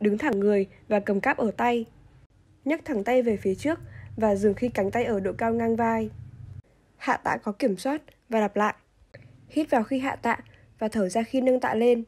đứng thẳng người và cầm cáp ở tay. Nhấc thẳng tay về phía trước và dừng khi cánh tay ở độ cao ngang vai. Hạ tạ có kiểm soát và lặp lại. Hít vào khi hạ tạ và thở ra khi nâng tạ lên.